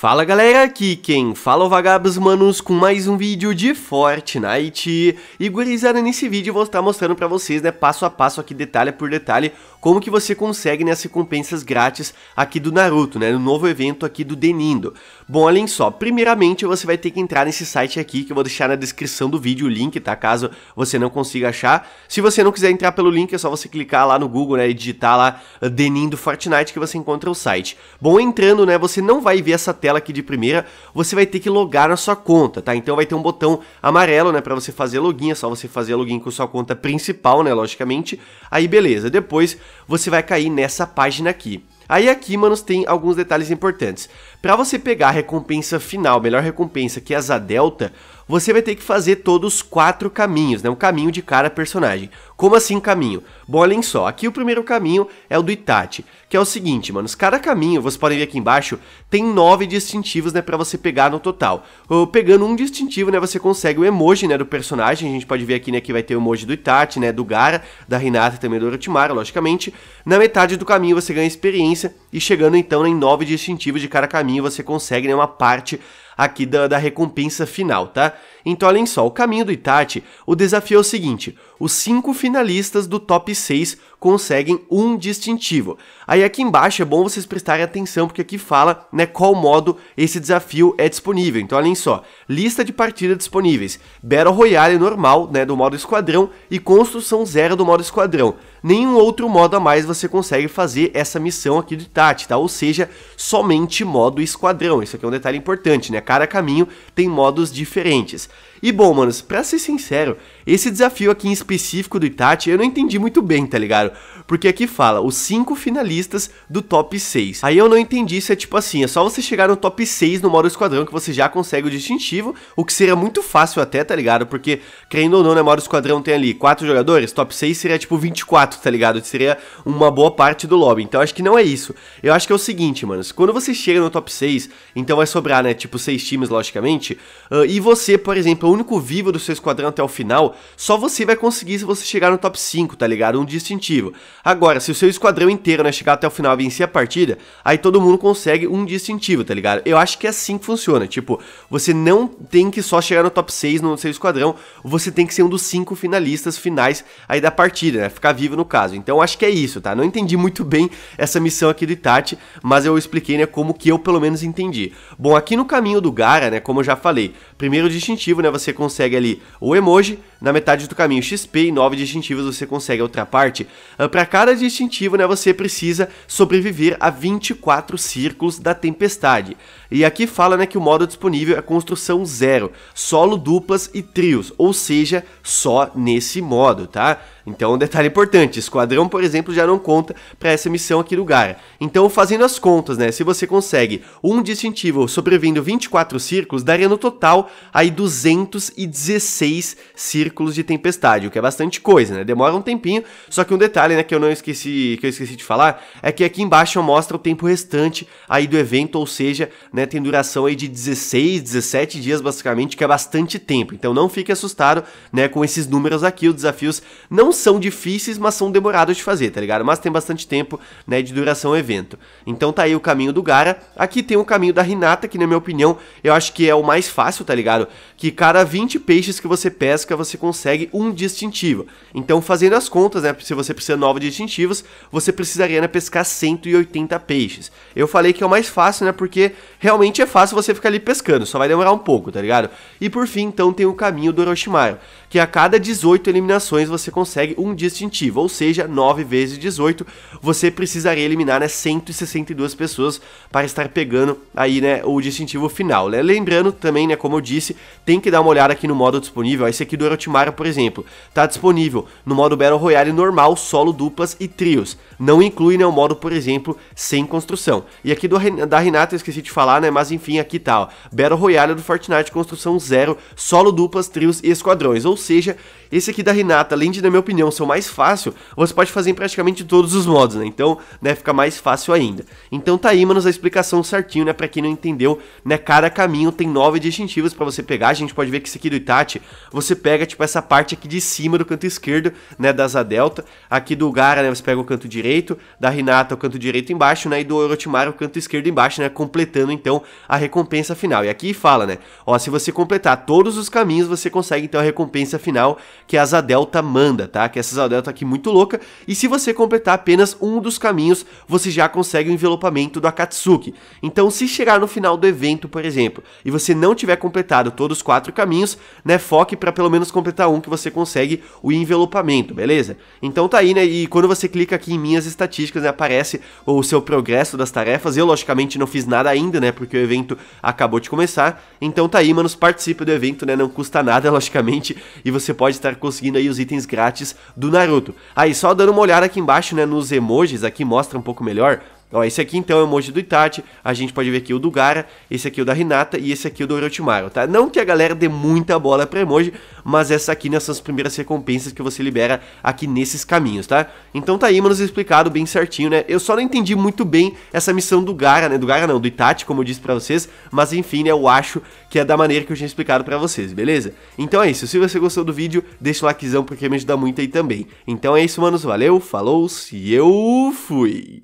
Fala galera, aqui quem fala é o Vagabos Manos com mais um vídeo de Fortnite E gurizada, nesse vídeo eu vou estar mostrando pra vocês, né, passo a passo aqui, detalhe por detalhe Como que você consegue, né, as recompensas grátis aqui do Naruto, né, no novo evento aqui do Denindo Bom, olhem só, primeiramente você vai ter que entrar nesse site aqui que eu vou deixar na descrição do vídeo o link, tá, caso você não consiga achar Se você não quiser entrar pelo link é só você clicar lá no Google, né, e digitar lá Denindo Fortnite que você encontra o site Bom, entrando, né, você não vai ver essa tela tela aqui de primeira, você vai ter que logar na sua conta, tá? Então vai ter um botão amarelo, né, para você fazer login, é só você fazer login com sua conta principal, né, logicamente. Aí beleza, depois você vai cair nessa página aqui. Aí aqui, manos, tem alguns detalhes importantes. Para você pegar a recompensa final, melhor recompensa, que é a Delta, você vai ter que fazer todos os quatro caminhos, né? Um caminho de cada personagem. Como assim caminho? Bom, olhem só, aqui o primeiro caminho é o do Itachi, que é o seguinte, mano, cada caminho, vocês podem ver aqui embaixo, tem nove distintivos, né, pra você pegar no total. pegando um distintivo, né, você consegue o emoji, né, do personagem, a gente pode ver aqui, né, que vai ter o emoji do Itachi, né, do Gara, da Renata e também do Orochimaru, logicamente. Na metade do caminho você ganha experiência e chegando então em nove distintivos de cada caminho você consegue, né, uma parte aqui da, da recompensa final, tá? Então, olhem só, o caminho do Itati, o desafio é o seguinte: os cinco finalistas do top 6 conseguem um distintivo. Aí aqui embaixo é bom vocês prestarem atenção porque aqui fala, né, qual modo esse desafio é disponível. Então, olhem só, lista de partidas disponíveis: Battle Royale normal, né, do modo esquadrão e construção zero do modo esquadrão. Nenhum outro modo a mais você consegue fazer essa missão aqui do Itati, tá? Ou seja, somente modo esquadrão. Isso aqui é um detalhe importante, né? Cada caminho tem modos diferentes. E bom, manos, pra ser sincero, esse desafio aqui em específico do Itachi eu não entendi muito bem, tá ligado? Porque aqui fala os 5 finalistas do top 6. Aí eu não entendi se é tipo assim, é só você chegar no top 6 no modo esquadrão que você já consegue o distintivo, o que seria muito fácil até, tá ligado? Porque, crendo ou não, né, modo esquadrão tem ali 4 jogadores, top 6 seria tipo 24, tá ligado? Seria uma boa parte do lobby. Então acho que não é isso. Eu acho que é o seguinte, manos, quando você chega no top 6, então vai sobrar, né, tipo 6 times, logicamente, uh, e você, por exemplo, exemplo, é o único vivo do seu esquadrão até o final, só você vai conseguir se você chegar no top 5, tá ligado? Um distintivo. Agora, se o seu esquadrão inteiro, né, chegar até o final e vencer a partida, aí todo mundo consegue um distintivo, tá ligado? Eu acho que é assim que funciona, tipo, você não tem que só chegar no top 6 no seu esquadrão, você tem que ser um dos 5 finalistas finais aí da partida, né? Ficar vivo no caso. Então, acho que é isso, tá? Não entendi muito bem essa missão aqui do Itachi, mas eu expliquei, né, como que eu pelo menos entendi. Bom, aqui no caminho do Gara, né, como eu já falei, primeiro distintivo né? Você consegue ali o emoji na metade do caminho XP e 9 distintivos você consegue a outra parte. Ah, para cada distintivo, né, você precisa sobreviver a 24 círculos da tempestade. E aqui fala né, que o modo disponível é construção zero, solo, duplas e trios, ou seja, só nesse modo, tá? Então, um detalhe importante, esquadrão, por exemplo, já não conta para essa missão aqui do Gara. Então, fazendo as contas, né, se você consegue um distintivo sobrevivendo 24 círculos, daria no total aí 216 círculos círculos de tempestade, o que é bastante coisa, né? Demora um tempinho, só que um detalhe, né, que eu não esqueci, que eu esqueci de falar, é que aqui embaixo mostra o tempo restante aí do evento, ou seja, né, tem duração aí de 16, 17 dias basicamente, que é bastante tempo. Então não fique assustado, né, com esses números aqui, os desafios não são difíceis, mas são demorados de fazer, tá ligado? Mas tem bastante tempo, né, de duração o evento. Então tá aí o caminho do Gara, aqui tem o caminho da Rinata, que na minha opinião, eu acho que é o mais fácil, tá ligado? Que cada 20 peixes que você pesca, você consegue um distintivo. Então, fazendo as contas, né, se você precisa de 9 distintivos, você precisaria né, pescar 180 peixes. Eu falei que é o mais fácil, né, porque realmente é fácil você ficar ali pescando, só vai demorar um pouco, tá ligado? E por fim, então, tem o caminho do Orochimaru, que a cada 18 eliminações você consegue um distintivo, ou seja, 9 vezes 18, você precisaria eliminar né, 162 pessoas para estar pegando aí né, o distintivo final. Né? Lembrando também, né, como eu disse, tem que dar uma olhada aqui no modo disponível, esse aqui do Orochimaru Mara, por exemplo, está disponível no modo Battle Royale normal, solo, duplas e trios. Não inclui né, o modo, por exemplo, sem construção. E aqui do, da Renata eu esqueci de falar, né? Mas enfim, aqui tá, ó, Battle Royale do Fortnite, construção zero, solo, duplas, trios e esquadrões. Ou seja, esse aqui da Renata, além de, na minha opinião, ser o mais fácil, você pode fazer em praticamente todos os modos, né? Então, né, fica mais fácil ainda. Então tá aí, manos, a explicação certinho, né? Pra quem não entendeu, né? Cada caminho tem nove distintivos para você pegar. A gente pode ver que esse aqui do Itachi, você pega, tipo, tipo essa parte aqui de cima do canto esquerdo, né, da asa delta. Aqui do Gara, né, você pega o canto direito, da Renata o canto direito embaixo, né, e do Orochimaru o canto esquerdo embaixo, né, completando então a recompensa final. E aqui fala, né, ó, se você completar todos os caminhos, você consegue então a recompensa final que a asa delta manda, tá? Que essa asa delta aqui muito louca. E se você completar apenas um dos caminhos, você já consegue o envelopamento do Akatsuki. Então, se chegar no final do evento, por exemplo, e você não tiver completado todos os quatro caminhos, né, foque para pelo menos completar completar um que você consegue o envelopamento, beleza? Então tá aí, né? E quando você clica aqui em minhas estatísticas, né, aparece o seu progresso das tarefas. Eu, logicamente, não fiz nada ainda, né? Porque o evento acabou de começar. Então tá aí, manos, participe do evento, né? Não custa nada, logicamente. E você pode estar conseguindo aí os itens grátis do Naruto. Aí, só dando uma olhada aqui embaixo, né? Nos emojis, aqui mostra um pouco melhor. Ó, esse aqui então é o emoji do Itachi, a gente pode ver aqui o do Gara, esse aqui é o da Renata e esse aqui é o do Orochimaru, tá? Não que a galera dê muita bola pra emoji, mas essa aqui né, são as primeiras recompensas que você libera aqui nesses caminhos, tá? Então tá aí, mano, explicado bem certinho, né? Eu só não entendi muito bem essa missão do Gara, né? Do Gara não, do Itachi, como eu disse pra vocês, mas enfim, né, eu acho que é da maneira que eu tinha explicado pra vocês, beleza? Então é isso, se você gostou do vídeo, deixa o likezão porque me ajuda muito aí também. Então é isso, manos, valeu, falou e eu fui!